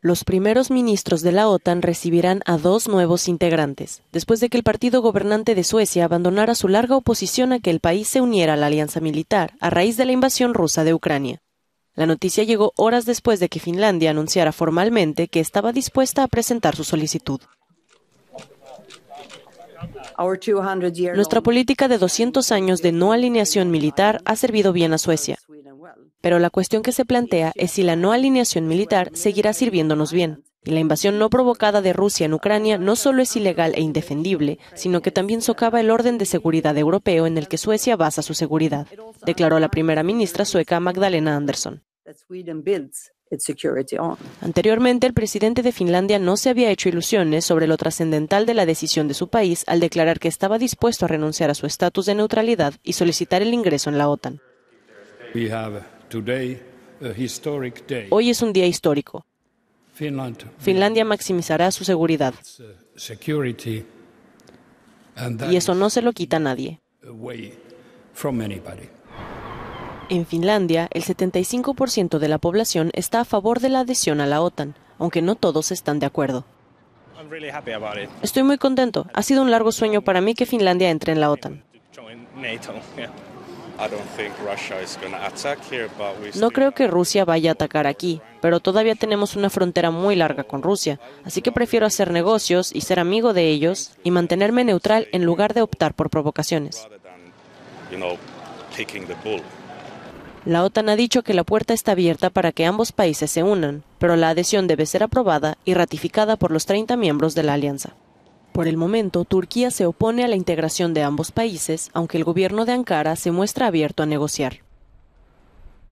Los primeros ministros de la OTAN recibirán a dos nuevos integrantes, después de que el partido gobernante de Suecia abandonara su larga oposición a que el país se uniera a la alianza militar a raíz de la invasión rusa de Ucrania. La noticia llegó horas después de que Finlandia anunciara formalmente que estaba dispuesta a presentar su solicitud. Nuestra política de 200 años de no alineación militar ha servido bien a Suecia. Pero la cuestión que se plantea es si la no alineación militar seguirá sirviéndonos bien. Y la invasión no provocada de Rusia en Ucrania no solo es ilegal e indefendible, sino que también socava el orden de seguridad europeo en el que Suecia basa su seguridad, declaró la primera ministra sueca Magdalena Andersson. Anteriormente, el presidente de Finlandia no se había hecho ilusiones sobre lo trascendental de la decisión de su país al declarar que estaba dispuesto a renunciar a su estatus de neutralidad y solicitar el ingreso en la OTAN. Hoy es un día histórico. Finlandia maximizará su seguridad. Uh, y eso no se lo quita nadie. En Finlandia, el 75% de la población está a favor de la adhesión a la OTAN, aunque no todos están de acuerdo. Estoy muy contento. Ha sido un largo sueño para mí que Finlandia entre en la OTAN. No creo que Rusia vaya a atacar aquí, pero todavía tenemos una frontera muy larga con Rusia, así que prefiero hacer negocios y ser amigo de ellos y mantenerme neutral en lugar de optar por provocaciones. La OTAN ha dicho que la puerta está abierta para que ambos países se unan, pero la adhesión debe ser aprobada y ratificada por los 30 miembros de la alianza. Por el momento, Turquía se opone a la integración de ambos países, aunque el gobierno de Ankara se muestra abierto a negociar.